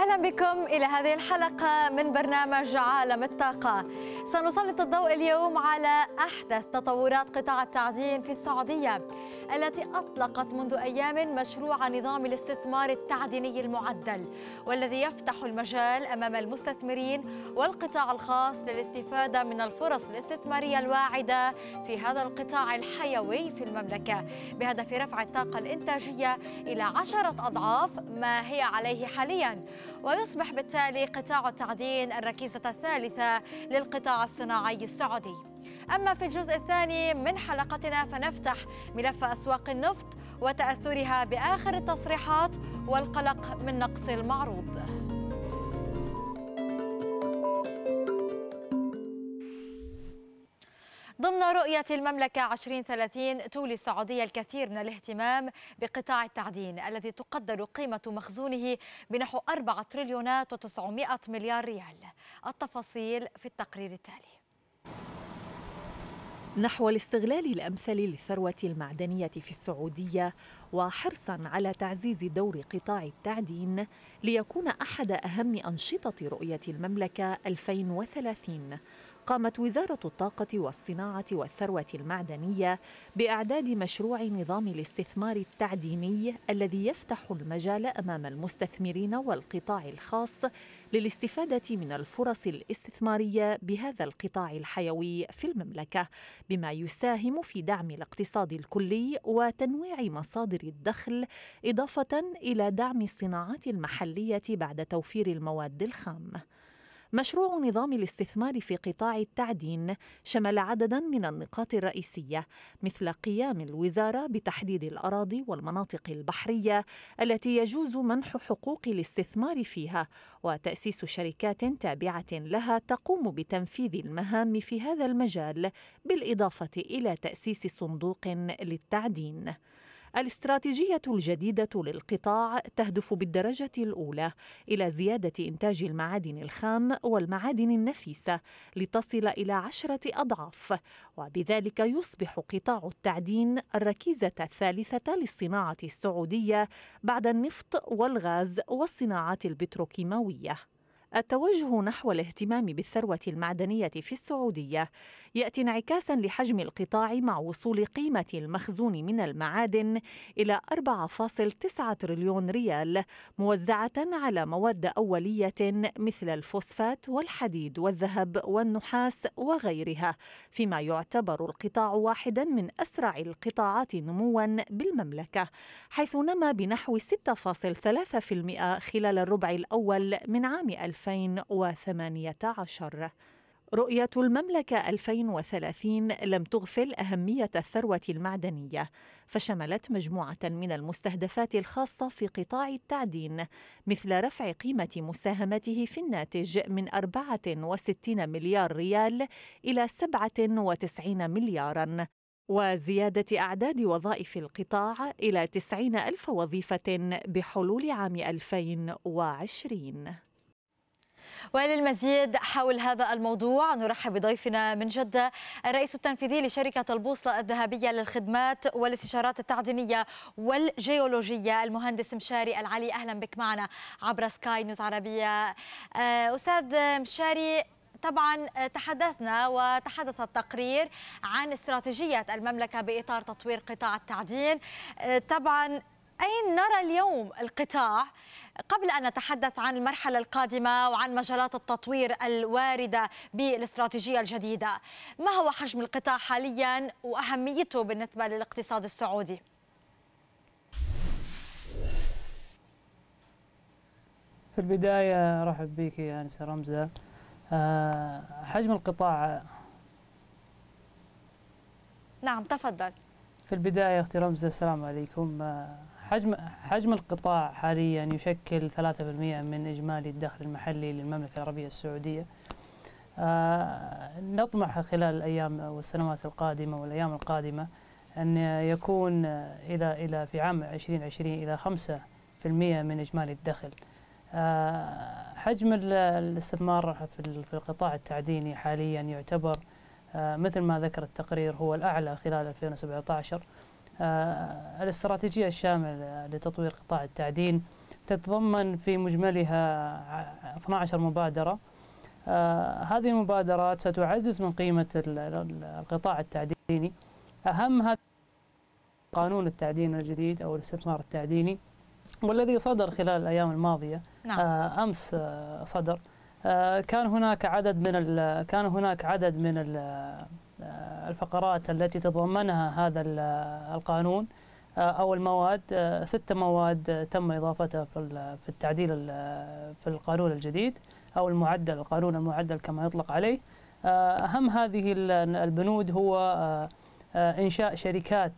أهلا بكم إلى هذه الحلقة من برنامج عالم الطاقة سنسلط الضوء اليوم على أحدث تطورات قطاع التعدين في السعودية التي أطلقت منذ أيام مشروع نظام الاستثمار التعديني المعدل والذي يفتح المجال أمام المستثمرين والقطاع الخاص للاستفادة من الفرص الاستثمارية الواعدة في هذا القطاع الحيوي في المملكة بهدف رفع الطاقة الإنتاجية إلى عشرة أضعاف ما هي عليه حاليا ويصبح بالتالي قطاع التعدين الركيزة الثالثة للقطاع الصناعي السعودي أما في الجزء الثاني من حلقتنا فنفتح ملف أسواق النفط وتأثرها بآخر التصريحات والقلق من نقص المعروض ضمن رؤية المملكة 2030 تولي السعودية الكثير من الاهتمام بقطاع التعدين الذي تقدر قيمة مخزونه بنحو 4 تريليونات و900 مليار ريال التفاصيل في التقرير التالي نحو الاستغلال الامثل للثروه المعدنيه في السعوديه وحرصا على تعزيز دور قطاع التعدين ليكون احد اهم انشطه رؤيه المملكه 2030 قامت وزارة الطاقة والصناعة والثروة المعدنية بإعداد مشروع نظام الاستثمار التعديني الذي يفتح المجال أمام المستثمرين والقطاع الخاص للاستفادة من الفرص الاستثمارية بهذا القطاع الحيوي في المملكة بما يساهم في دعم الاقتصاد الكلي وتنويع مصادر الدخل إضافة إلى دعم الصناعات المحلية بعد توفير المواد الخام مشروع نظام الاستثمار في قطاع التعدين شمل عددا من النقاط الرئيسيه مثل قيام الوزاره بتحديد الاراضي والمناطق البحريه التي يجوز منح حقوق الاستثمار فيها وتاسيس شركات تابعه لها تقوم بتنفيذ المهام في هذا المجال بالاضافه الى تاسيس صندوق للتعدين الاستراتيجية الجديدة للقطاع تهدف بالدرجة الأولى إلى زيادة إنتاج المعادن الخام والمعادن النفيسة لتصل إلى عشرة أضعاف وبذلك يصبح قطاع التعدين الركيزة الثالثة للصناعة السعودية بعد النفط والغاز والصناعات البتروكيماوية التوجه نحو الاهتمام بالثروة المعدنية في السعودية يأتي انعكاسا لحجم القطاع مع وصول قيمة المخزون من المعادن إلى 4.9 تريليون ريال موزعة على مواد أولية مثل الفوسفات والحديد والذهب والنحاس وغيرها فيما يعتبر القطاع واحدا من أسرع القطاعات نموا بالمملكة حيث نما بنحو 6.3% خلال الربع الأول من عام 2018 رؤية المملكة 2030 لم تغفل أهمية الثروة المعدنية، فشملت مجموعة من المستهدفات الخاصة في قطاع التعدين، مثل رفع قيمة مساهمته في الناتج من 64 مليار ريال إلى 97 ملياراً، وزيادة أعداد وظائف القطاع إلى 90 ألف وظيفة بحلول عام 2020. وللمزيد حول هذا الموضوع نرحب بضيفنا من جدة الرئيس التنفيذي لشركة البوصلة الذهبية للخدمات والاستشارات التعدينية والجيولوجية المهندس مشاري العلي أهلا بك معنا عبر سكاي نيوز عربية آه، أستاذ مشاري طبعا تحدثنا وتحدث التقرير عن استراتيجية المملكة بإطار تطوير قطاع التعدين آه، طبعا أين نرى اليوم القطاع قبل أن نتحدث عن المرحلة القادمة وعن مجالات التطوير الواردة بالاستراتيجية الجديدة ما هو حجم القطاع حاليا وأهميته بالنسبة للاقتصاد السعودي؟ في البداية أرحب بك يا أنسة رمزة آه، حجم القطاع نعم تفضل في البداية أختي رمزة السلام عليكم آه، حجم حجم القطاع حاليا يشكل 3% من اجمالي الدخل المحلي للمملكه العربيه السعوديه. آه، نطمح خلال الايام والسنوات القادمه والايام القادمه ان يكون الى الى في عام 2020 الى 5% من اجمالي الدخل. آه، حجم الاستثمار في القطاع التعديني حاليا يعتبر آه، مثل ما ذكر التقرير هو الاعلى خلال 2017 آه، الاستراتيجية الشاملة لتطوير قطاع التعدين تتضمن في مجملها 12 مبادرة آه، هذه المبادرات ستعزز من قيمة القطاع التعديني أهم هذا قانون التعدين الجديد أو الاستثمار التعديني والذي صدر خلال الأيام الماضية نعم. آه، أمس صدر كان هناك عدد من كان هناك عدد من الفقرات التي تضمنها هذا القانون آه، أو المواد آه، ست مواد تم إضافتها في التعديل في القانون الجديد أو المعدل القانون المعدل كما يطلق عليه آه، أهم هذه البنود هو إنشاء شركات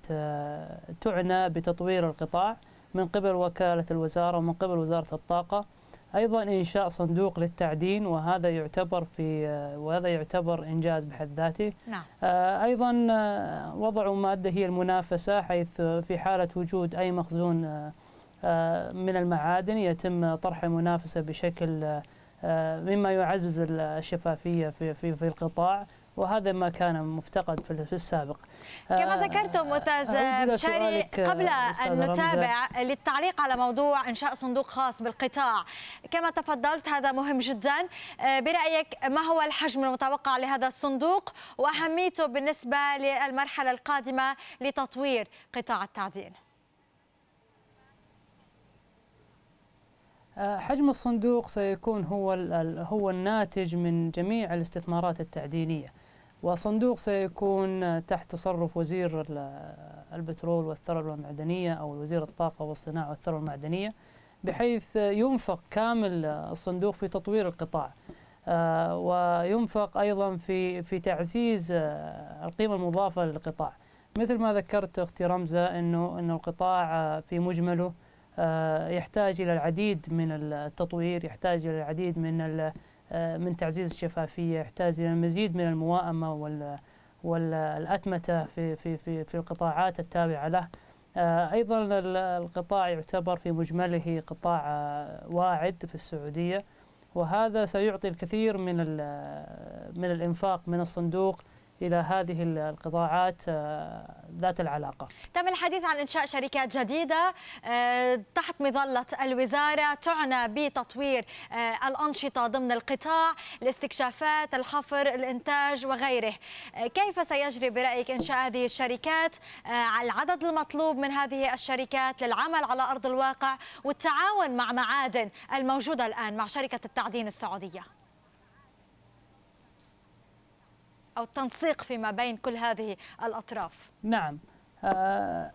تعنى بتطوير القطاع من قبل وكالة الوزارة ومن قبل وزارة الطاقة أيضا إنشاء صندوق للتعدين وهذا يعتبر في وهذا يعتبر إنجاز بحد ذاته. نعم. آه، أيضا آه، وضعوا مادة هي المنافسة حيث في حالة وجود أي مخزون آه، من المعادن يتم طرح المنافسة بشكل مما يعزز الشفافية في في القطاع وهذا ما كان مفتقد في السابق كما آه، ذكرتم أستاذ بشاري قبل أن نتابع للتعليق على موضوع إنشاء صندوق خاص بالقطاع كما تفضلت هذا مهم جدا آه، برأيك ما هو الحجم المتوقع لهذا الصندوق وأهميته بالنسبة للمرحلة القادمة لتطوير قطاع التعدين آه، حجم الصندوق سيكون هو هو الناتج من جميع الاستثمارات التعدينيه وصندوق سيكون تحت تصرف وزير البترول والثروة المعدنية أو وزير الطاقة والصناعة والثروة المعدنية بحيث ينفق كامل الصندوق في تطوير القطاع آه، وينفق أيضا في في تعزيز آه، القيمة المضافة للقطاع مثل ما ذكرت أختي رمزة أنه أنه القطاع آه، في مجمله يحتاج إلى العديد من التطوير يحتاج إلى العديد من آه، من تعزيز الشفافية يحتاج إلى المزيد من المواءمة والأتمتة في, في, في, في القطاعات التابعة له آه، أيضا القطاع يعتبر في مجمله قطاع آه، واعد في السعودية وهذا سيعطي الكثير من من الإنفاق من الصندوق إلى هذه القطاعات آه، ذات العلاقة تم الحديث عن إنشاء شركات جديدة آه، تحت مظلة الوزارة تعنى بتطوير آه، الأنشطة ضمن القطاع الاستكشافات الحفر الإنتاج وغيره كيف سيجري برأيك إنشاء هذه الشركات العدد المطلوب من هذه الشركات للعمل على أرض الواقع والتعاون مع معادن الموجودة الآن مع شركة التعدين السعودية أو التنسيق فيما بين كل هذه الأطراف نعم آه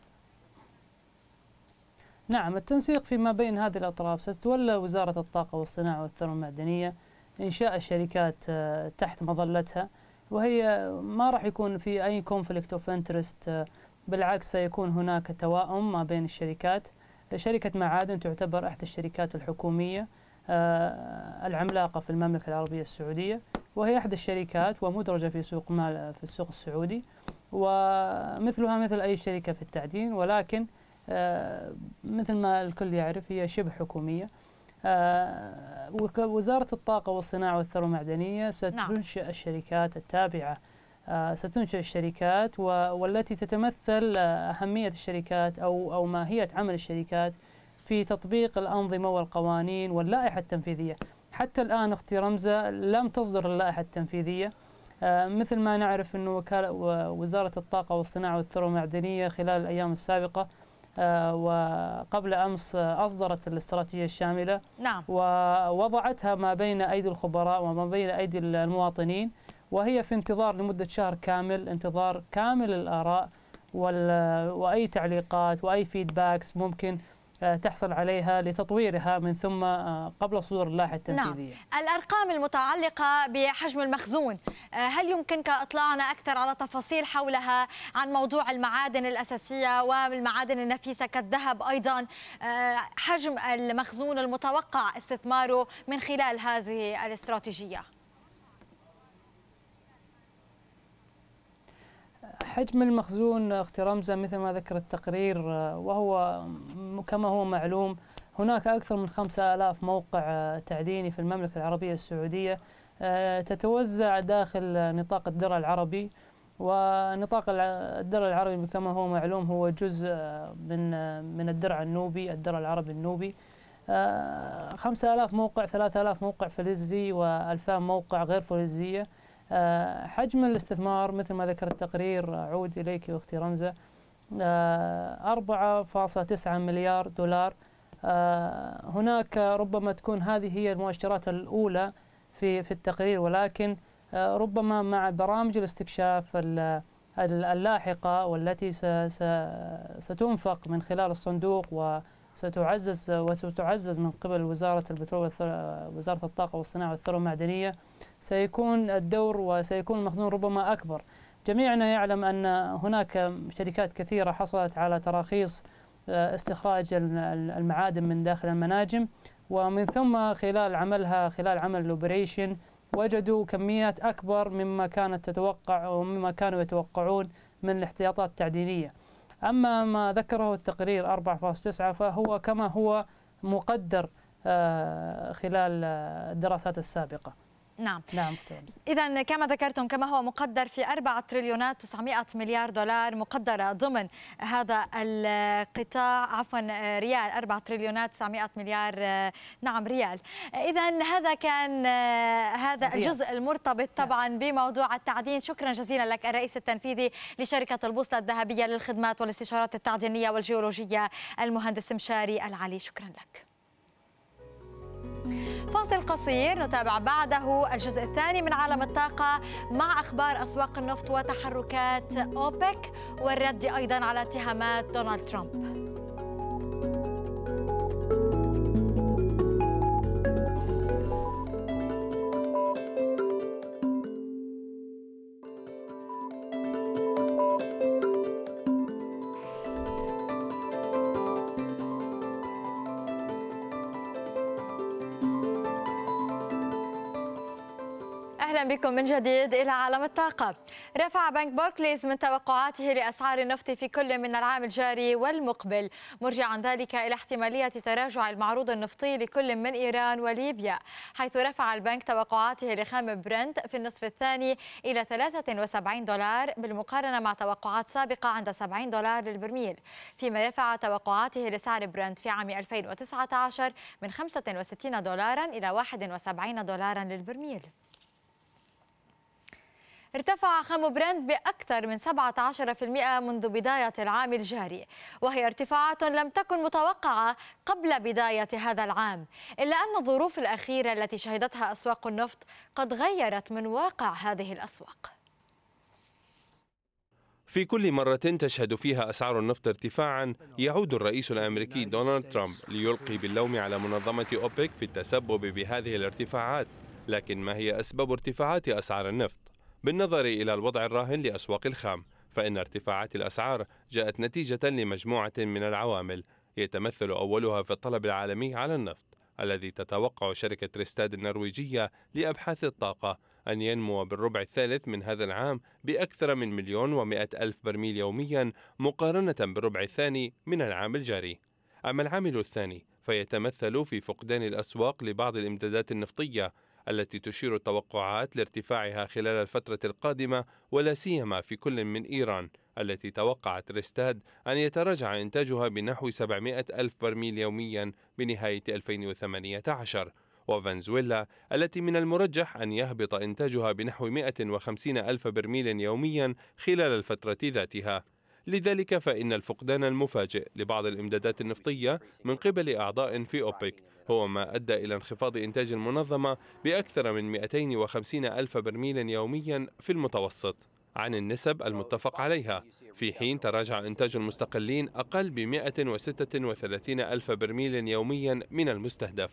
نعم التنسيق فيما بين هذه الأطراف ستتولى وزارة الطاقة والصناعة والثروة المعدنية إنشاء الشركات آه تحت مظلتها وهي ما راح يكون في أي كونفليكت أوف انترست بالعكس سيكون هناك توائم ما بين الشركات شركة معادن تعتبر أحد الشركات الحكومية آه، العملاقة في المملكة العربية السعودية وهي إحدى الشركات ومدرجة في سوق مال في السوق السعودي ومثلها مثل أي شركة في التعدين ولكن آه، مثل ما الكل يعرف هي شبه حكومية آه، وزارة الطاقة والصناعة والثروة المعدنية نعم. ستنشئ الشركات التابعة آه، ستنشئ الشركات والتي تتمثل أهمية الشركات أو أو ماهية عمل الشركات في تطبيق الأنظمة والقوانين واللائحة التنفيذية حتى الآن أختي رمزة لم تصدر اللائحة التنفيذية آه، مثل ما نعرف أنه وكالة وزارة الطاقة والصناعة والثروة المعدنية خلال الأيام السابقة آه، وقبل أمس أصدرت الاستراتيجية الشاملة نعم. ووضعتها ما بين أيدي الخبراء وما بين أيدي المواطنين وهي في انتظار لمدة شهر كامل انتظار كامل الآراء وأي تعليقات وأي فيدباكس ممكن آه، تحصل عليها لتطويرها من ثم آه، قبل صدور اللائحة التنفيذية نعم. الأرقام المتعلقة بحجم المخزون آه، هل يمكنك إطلاعنا أكثر على تفاصيل حولها عن موضوع المعادن الأساسية والمعادن النفيسة كالذهب أيضا حجم المخزون المتوقع استثماره من خلال هذه الاستراتيجية حجم المخزون اختي رمزه مثل ما ذكر التقرير آه، وهو كما هو معلوم هناك أكثر من خمسة آلاف موقع آه، تعديني في المملكة العربية السعودية آه، تتوزع داخل نطاق الدرع العربي ونطاق الدرع العربي كما هو معلوم هو جزء من من الدرع النوبي الدرع العربي النوبي خمسة آلاف موقع ثلاثة آلاف موقع فلزي وألفان موقع غير فلزية آه، حجم الاستثمار مثل ما ذكر التقرير أعود إليك أختي رمزة 4.9 آه، مليار دولار آه، هناك ربما تكون هذه هي المؤشرات الأولى في في التقرير ولكن ربما مع برامج الاستكشاف اللاحقة والتي ستنفق من خلال الصندوق و ستعزز وستعزز من قبل وزارة البترول وزارة الطاقة والصناعة والثروة المعدنية سيكون الدور وسيكون المخزون ربما أكبر جميعنا يعلم أن هناك شركات كثيرة حصلت على تراخيص آه، استخراج المعادن من داخل المناجم ومن ثم خلال عملها خلال عمل الأوبريشن وجدوا كميات أكبر مما كانت تتوقع ومما كانوا يتوقعون من الاحتياطات التعدينية أما ما ذكره التقرير 4.9 فهو كما هو مقدر آه، خلال آه، الدراسات السابقة نعم نعم إذا كما ذكرتم كما هو مقدر في 4 تريليونات 900 مليار دولار مقدرة ضمن هذا القطاع عفوا ريال 4 تريليونات 900 مليار نعم ريال إذا هذا كان هذا الجزء المرتبط نعم. طبعا بموضوع التعدين شكرا جزيلا لك الرئيس التنفيذي لشركة البوصلة الذهبية للخدمات والاستشارات التعدينية والجيولوجية المهندس مشاري العلي شكرا لك فاصل قصير نتابع بعده الجزء الثاني من عالم الطاقة مع أخبار أسواق النفط وتحركات أوبك والرد أيضا على اتهامات دونالد ترامب بكم من جديد إلى عالم الطاقة رفع بنك بوركليز من توقعاته لأسعار النفط في كل من العام الجاري والمقبل مرجعا ذلك إلى احتمالية تراجع المعروض النفطي لكل من إيران وليبيا حيث رفع البنك توقعاته لخام برنت في النصف الثاني إلى 73 دولار بالمقارنة مع توقعات سابقة عند 70 دولار للبرميل فيما رفع توقعاته لسعر برنت في عام 2019 من 65 دولارا إلى 71 دولارا للبرميل ارتفع خام برنت بأكثر من 17% منذ بداية العام الجاري وهي ارتفاعات لم تكن متوقعة قبل بداية هذا العام إلا أن الظروف الأخيرة التي شهدتها أسواق النفط قد غيرت من واقع هذه الأسواق في كل مرة تشهد فيها أسعار النفط ارتفاعا يعود الرئيس الأمريكي دونالد ترامب ليلقي باللوم على منظمة أوبك في التسبب بهذه الارتفاعات لكن ما هي أسباب ارتفاعات أسعار النفط؟ بالنظر إلى الوضع الراهن لأسواق الخام فإن ارتفاعات الأسعار جاءت نتيجة لمجموعة من العوامل يتمثل أولها في الطلب العالمي على النفط الذي تتوقع شركة ريستاد النرويجية لأبحاث الطاقة أن ينمو بالربع الثالث من هذا العام بأكثر من مليون ومائة ألف برميل يوميا مقارنة بالربع الثاني من العام الجاري أما العامل الثاني فيتمثل في فقدان الأسواق لبعض الإمدادات النفطية التي تشير التوقعات لارتفاعها خلال الفترة القادمة ولا سيما في كل من إيران التي توقعت ريستاد أن يتراجع إنتاجها بنحو 700 ألف برميل يوميا بنهاية 2018 وفنزويلا التي من المرجح أن يهبط إنتاجها بنحو 150 ألف برميل يوميا خلال الفترة ذاتها لذلك فإن الفقدان المفاجئ لبعض الإمدادات النفطية من قبل أعضاء في أوبك هو ما أدى إلى انخفاض إنتاج المنظمة بأكثر من 250 ألف برميل يوميا في المتوسط عن النسب المتفق عليها في حين تراجع إنتاج المستقلين أقل ب 136 ألف برميل يوميا من المستهدف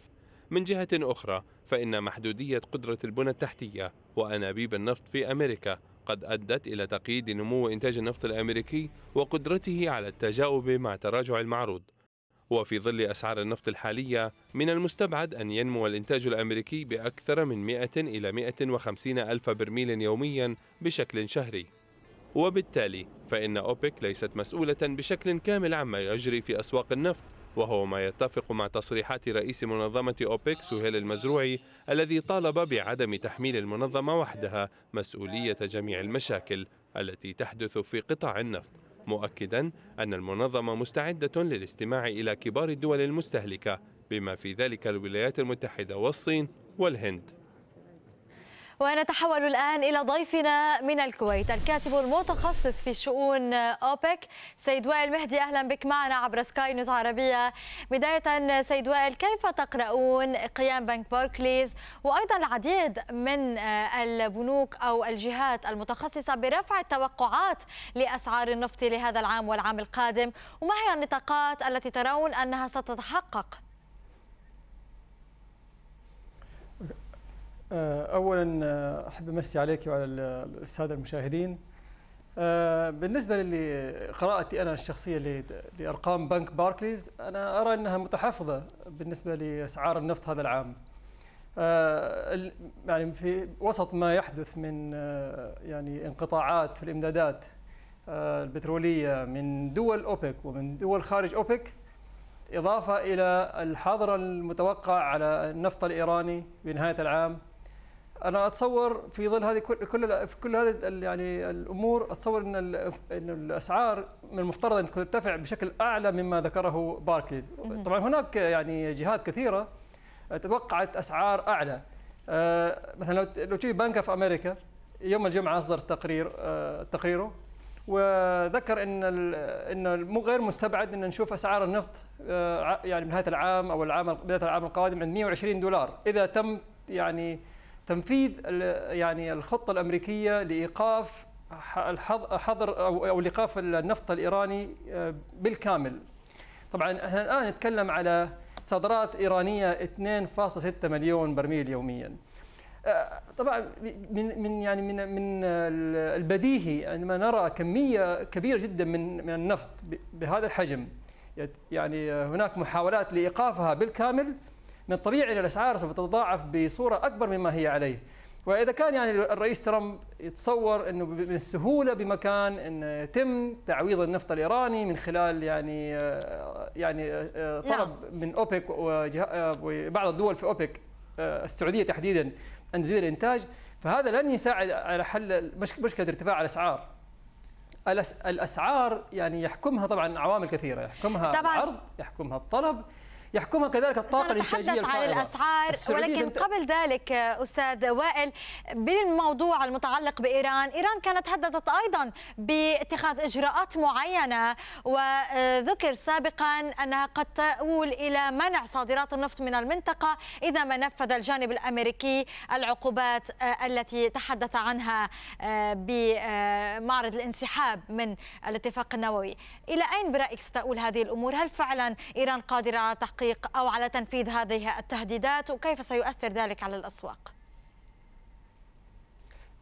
من جهة أخرى فإن محدودية قدرة البنى التحتية وأنابيب النفط في أمريكا قد أدت إلى تقييد نمو إنتاج النفط الأمريكي وقدرته على التجاوب مع تراجع المعروض وفي ظل أسعار النفط الحالية من المستبعد أن ينمو الإنتاج الأمريكي بأكثر من 100 إلى 150 ألف برميل يوميا بشكل شهري وبالتالي فإن أوبك ليست مسؤولة بشكل كامل عما يجري في أسواق النفط وهو ما يتفق مع تصريحات رئيس منظمة أوبك سهيل المزروعي الذي طالب بعدم تحميل المنظمة وحدها مسؤولية جميع المشاكل التي تحدث في قطاع النفط مؤكدا أن المنظمة مستعدة للاستماع إلى كبار الدول المستهلكة بما في ذلك الولايات المتحدة والصين والهند ونتحول الآن إلى ضيفنا من الكويت الكاتب المتخصص في شؤون أوبك سيد وائل مهدي أهلا بك معنا عبر سكاي نيوز عربية بداية سيد وائل كيف تقرؤون قيام بنك باركليز وأيضا العديد من البنوك أو الجهات المتخصصة برفع التوقعات لأسعار النفط لهذا العام والعام القادم وما هي النطاقات التي ترون أنها ستتحقق آه، اولا آه، احب امسي عليك وعلى الساده المشاهدين آه، بالنسبه لقراءتي انا الشخصيه لارقام بنك باركليز انا ارى انها متحفظه بالنسبه لاسعار النفط هذا العام يعني في وسط ما يحدث من يعني انقطاعات في الامدادات البتروليه من دول اوبك ومن دول خارج اوبك إضافة إلى الحظر المتوقع على النفط الإيراني بنهاية العام انا اتصور في ظل هذه كل كل كل هذه يعني الامور اتصور ان ان الاسعار من المفترض ان ترتفع بشكل اعلى مما ذكره باركليز طبعا هناك يعني جهات كثيره توقعت اسعار اعلى آه، مثلا لو لو تجي بنك اوف امريكا يوم الجمعه اصدر تقرير آه، تقريره وذكر ان ان مو غير مستبعد ان نشوف اسعار النفط آه، يعني بنهايه العام او العام بدايه العام القادم عند 120 دولار اذا تم يعني تنفيذ يعني الخطه الامريكيه لايقاف حظر او ايقاف النفط الايراني آه، بالكامل. طبعا احنا الان نتكلم على صادرات ايرانيه 2.6 مليون برميل يوميا. آه، طبعا من من يعني من من البديهي عندما نرى كميه كبيره جدا من من النفط بهذا الحجم يعني هناك محاولات لايقافها بالكامل من الطبيعي ان الاسعار سوف تتضاعف بصوره اكبر مما هي عليه واذا كان يعني الرئيس ترامب يتصور انه بالسهوله بمكان ان يتم تعويض النفط الايراني من خلال يعني آه، يعني آه، آه، طلب نعم. من اوبك وبعض الدول في اوبك السعوديه تحديدا ان تزيد الانتاج فهذا لن يساعد على حل مشكله ارتفاع الاسعار الاسعار يعني يحكمها طبعا عوامل كثيره يحكمها طبعاً. العرض يحكمها الطلب يحكمها كذلك الطاقه الانتاجيه عن الاسعار ولكن انت... قبل ذلك استاذ وائل بالموضوع المتعلق بايران ايران كانت هددت ايضا باتخاذ اجراءات معينه وذكر سابقا انها قد تؤول الى منع صادرات النفط من المنطقه اذا ما نفذ الجانب الامريكي العقوبات آه، التي تحدث عنها آه، بمعرض الانسحاب من الاتفاق النووي الى اين برايك ستؤول هذه الامور هل فعلا ايران قادره على تحقيق التحقيق أو على تنفيذ هذه التهديدات وكيف سيؤثر ذلك على الأسواق؟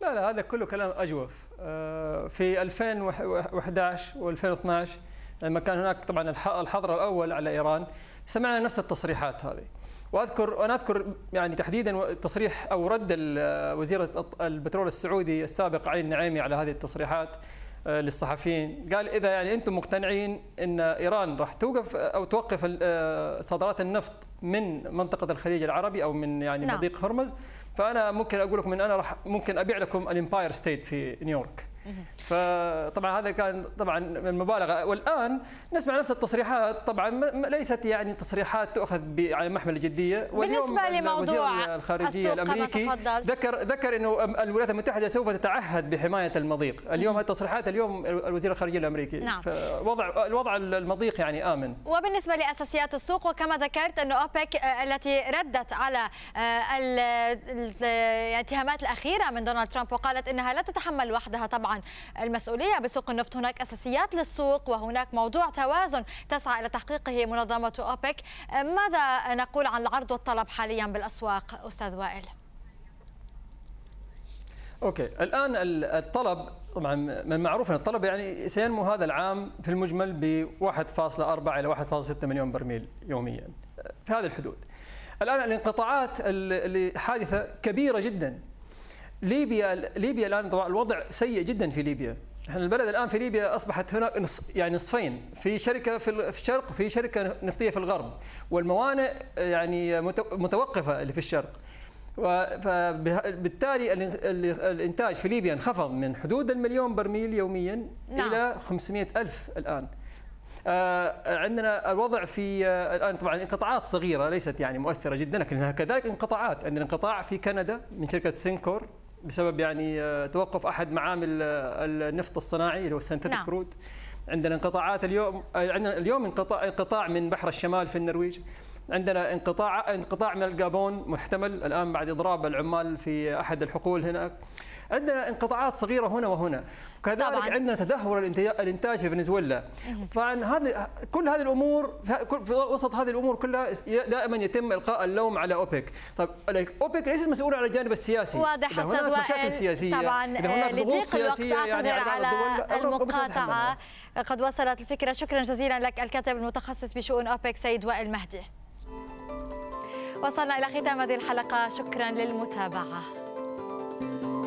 لا لا هذا كله كلام أجوف آه، في 2011 و2012 لما كان هناك طبعا الحظر الأول على إيران سمعنا نفس التصريحات هذه واذكر وانا اذكر يعني تحديدا تصريح او رد وزير البترول السعودي السابق علي النعيمي على هذه التصريحات آه، للصحفيين قال اذا يعني انتم مقتنعين ان ايران راح توقف آه، او توقف آه، صادرات النفط من منطقه الخليج العربي او من يعني نعم. مضيق هرمز فانا ممكن اقول لكم ان انا راح ممكن ابيع لكم الامباير ستيت في نيويورك فطبعا هذا كان طبعا من مبالغه والان نسمع نفس التصريحات طبعا ليست يعني تصريحات تؤخذ على محمل الجديه واليوم بالنسبه لموضوع الخارجيه الامريكي ذكر ذكر انه الولايات المتحده سوف تتعهد بحمايه المضيق اليوم التصريحات اليوم وزير الخارجيه الامريكي نعم. فوضع الوضع المضيق يعني امن وبالنسبه لاساسيات السوق وكما ذكرت انه اوبك آه، التي ردت على آه، الاتهامات الاخيره من دونالد ترامب وقالت انها لا تتحمل وحدها طبعا المسؤولية بسوق النفط هناك أساسيات للسوق وهناك موضوع توازن تسعى إلى تحقيقه منظمة أوبك ماذا نقول عن العرض والطلب حاليا بالأسواق أستاذ وائل؟ اوكي الان الطلب طبعا من المعروف ان الطلب يعني سينمو هذا العام في المجمل ب 1.4 الى 1.6 مليون برميل يوميا في هذه الحدود. الان الانقطاعات اللي حادثه كبيره جدا ليبيا ليبيا الان الوضع سيء جدا في ليبيا احنا البلد الان في ليبيا اصبحت هناك يعني نصفين في شركه في الشرق وفي شركه نفطيه في الغرب والموانئ يعني متوقفه اللي في الشرق فبالتالي الانتاج في ليبيا انخفض من حدود المليون برميل يوميا نعم. الى 500 الف الان آه، عندنا الوضع في آه، الان طبعا انقطاعات صغيره ليست يعني مؤثره جدا لكنها كذلك انقطاعات عندنا انقطاع في كندا من شركه سينكور بسبب يعني آه، توقف احد معامل آه، النفط الصناعي اللي هو سنتيك نعم. كرود عندنا انقطاعات اليوم آه، عندنا اليوم انقطاع انقطاع من بحر الشمال في النرويج عندنا انقطاع انقطاع من الجابون محتمل الان بعد اضراب العمال في احد الحقول هناك عندنا انقطاعات صغيره هنا وهنا كذلك طبعاً. عندنا تدهور الانتاج في فنزويلا طبعا هذه كل هذه الامور في وسط هذه الامور كلها دائما يتم القاء اللوم على اوبك طب اوبك ليست مسؤوله على الجانب السياسي واضح إذا هناك وائل. مشاكل سياسيه طبعا إذا هناك آه، ضغوط سياسيه يعني على, على المقاطعه قد وصلت الفكره شكرا جزيلا لك الكاتب المتخصص بشؤون اوبك سيد وائل مهدي وصلنا الى ختام هذه الحلقه شكرا للمتابعه